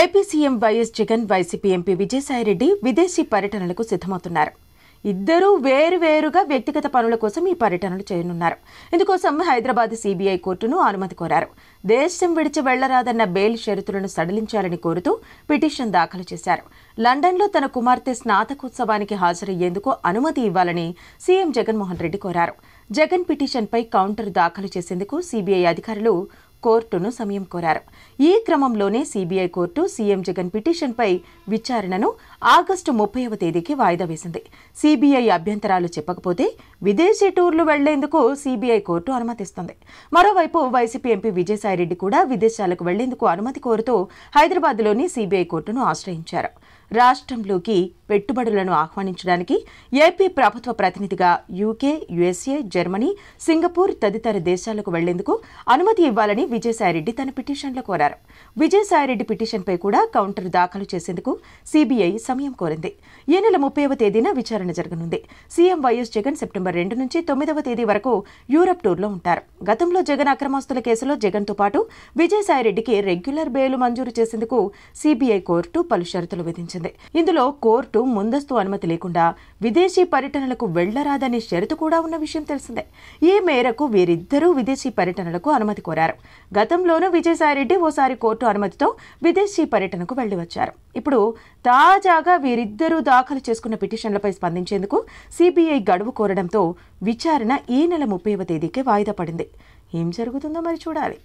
AP CM YS Jagan YCP MP Vijayasai Reddy విదేశీ పర్యటనలకు సిద్ధమవుతున్నారు ఇద్దరూ వేరువేరుగా వ్యక్తిగత పనుల కోసం ఈ పర్యటనలు చేయనున్నారు ఇందుకోసం హైదరాబాద్ సీబీఐ కోర్టును అనుమతి కోరారు దేశం విడిచి వెళ్లరాదన్న బెయిల్ షరతులను సడలించాలని కోరుతూ పిటిషన్ దాఖలు చేశారు లండన్లో తన కుమార్తె స్నాతకోత్సవానికి హాజరయ్యేందుకు అనుమతి ఇవ్వాలని సీఎం జగన్మోహన్ రెడ్డి కోరారు జగన్ పిటిషన్పై కౌంటర్ దాఖలు చేసేందుకు సీబీఐ అధికారులు కోర్టును సమయం కోరారు ఈ క్రమంలోనే సిబిఐ కోర్టు సీఎం జగన్ పిటిషన్పై విచారణను ఆగస్టు ముప్పైవ తేదీకి వాయిదా వేసింది సీబీఐ అభ్యంతరాలు చెప్పకపోతే విదేశీ టూర్లు వెళ్లేందుకు సీబీఐ కోర్టు అనుమతిస్తుంది మరోవైపు వైసీపీ ఎంపీ విజయసాయిరెడ్డి కూడా విదేశాలకు వెళ్లేందుకు అనుమతి కోరుతూ హైదరాబాద్లోని సీబీఐ కోర్టును ఆశ్రయించారు రాష్ట్రంలోకి పెట్టుబడులను ఆహ్వానించడానికి ఏపీ ప్రభుత్వ ప్రతినిధిగా యూకే యుఎస్ఏ జర్మనీ సింగపూర్ తదితర దేశాలకు వెళ్లేందుకు అనుమతి ఇవ్వాలని విజయసాయిరెడ్డి తన పిటిషన్లో కోరారు విజయసాయిరెడ్డి పిటిషన్పై కూడా కౌంటర్ దాఖలు చేసేందుకు సిబిఐ సమయం కోరింది ఈ నెల ముప్పైవ తేదీన విచారణ జరగనుంది సీఎం వైఎస్ జగన్ సెప్టెంబర్ రెండు నుంచి తొమ్మిదవ తేదీ వరకు యూరప్ టూర్లో ఉంటారు గతంలో జగన్ అక్రమాస్తుల కేసులో జగన్తో పాటు విజయసాయిరెడ్డికి రెగ్యులర్ బెయిల్ మంజూరు చేసేందుకు సిబిఐ కోర్టు పలు షరతులు విధించింది ఇందులో కోర్టు ముందస్తు అనుమతి లేకుండా విదేశీ పర్యటనలకు వెళ్లరాదనే షరతు కూడా ఉన్న విషయం తెలిసిందే ఈ మేరకు వీరిద్దరూ విదేశీ పర్యటనలకు అనుమతి కోరారు గతంలోనూ విజయసాయిరెడ్డి ఓసారి కోర్టు అనుమతితో విదేశీ పర్యటనకు వెళ్లి వచ్చారు ఇప్పుడు తాజా కాగా వీరిద్దరూ దాఖలు చేసుకున్న పిటిషన్లపై స్పందించేందుకు సిబిఐ గడువు కోరడంతో విచారణ ఈ నెల ముప్పైవ తేదీకే వాయిదా పడింది ఏం జరుగుతుందో మరి చూడాలి